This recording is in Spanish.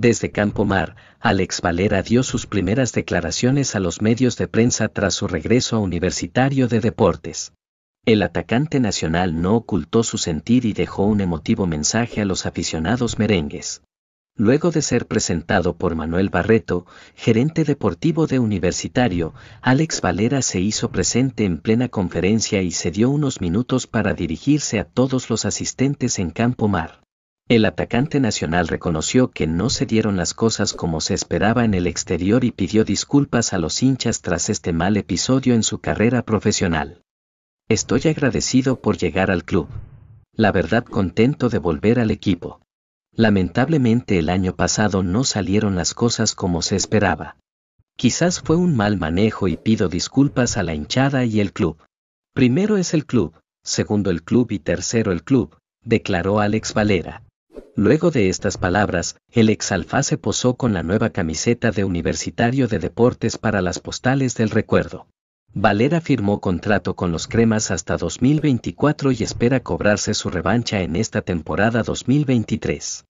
Desde Campo Mar, Alex Valera dio sus primeras declaraciones a los medios de prensa tras su regreso a Universitario de Deportes. El atacante nacional no ocultó su sentir y dejó un emotivo mensaje a los aficionados merengues. Luego de ser presentado por Manuel Barreto, gerente deportivo de Universitario, Alex Valera se hizo presente en plena conferencia y se dio unos minutos para dirigirse a todos los asistentes en Campo Mar. El atacante nacional reconoció que no se dieron las cosas como se esperaba en el exterior y pidió disculpas a los hinchas tras este mal episodio en su carrera profesional. Estoy agradecido por llegar al club. La verdad contento de volver al equipo. Lamentablemente el año pasado no salieron las cosas como se esperaba. Quizás fue un mal manejo y pido disculpas a la hinchada y el club. Primero es el club, segundo el club y tercero el club, declaró Alex Valera. Luego de estas palabras, el ex-alfa se posó con la nueva camiseta de Universitario de Deportes para las postales del recuerdo. Valera firmó contrato con los Cremas hasta 2024 y espera cobrarse su revancha en esta temporada 2023.